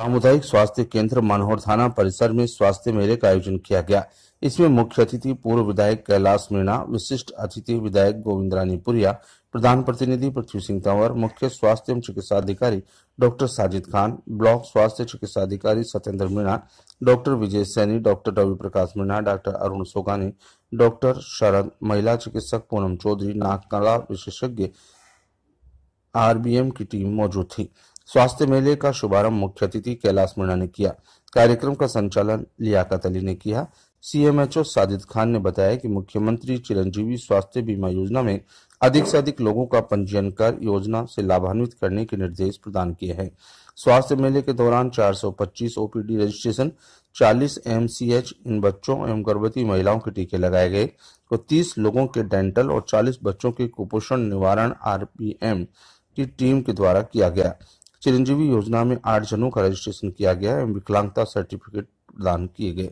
सामुदायिक स्वास्थ्य केंद्र मनोहर थाना परिसर में स्वास्थ्य मेले का आयोजन किया गया इसमें मुख्य अतिथि पूर्व विधायक कैलाश मीणा विशिष्ट अतिथि विधायक गोविंद रानी पुरिया प्रधान प्रतिनिधि पृथ्वी सिंह तंवर मुख्य स्वास्थ्य एवं चिकित्सा अधिकारी डॉक्टर साजिद खान ब्लॉक स्वास्थ्य चिकित्सा अधिकारी Satyendra Meena doctor Vijay Saini doctor Ravi Prakash Meena doctor Arun Sogani doctor Sharad महिला चिकित्सक पूनम चौधरी नाक कला विशेषज्ञ आरबीएम की टीम मौजूद थी स्वास्थ्य मेले का शुभारंभ मुख्य अतिथि कैलाश मीणा ने किया कार्यक्रम का संचालन लियाकत अली ने किया सीएमएचओ साजिद खान ने बताया कि मुख्यमंत्री चिरंजीवी स्वास्थ्य बीमा योजना में अधिक से अधिक लोगों का पंजीयन कर योजना से लाभान्वित करने के निर्देश प्रदान किए हैं स्वास्थ्य मेले के दौरान 425 ओपीडी रजिस्ट्रेशन 40 एमसीएच इन बच्चों एवं गर्भवती महिलाओं के टीके लगाए गए तो 30 लोगों के डेंटल और 40 बच्चों के कुपोषण निवारण आरपीएम की टीम के द्वारा किया गया चिरंजीवी योजना में आठ जनों का रजिस्ट्रेशन किया गया एवं विकलांगता सर्टिफिकेट प्रदान किए गए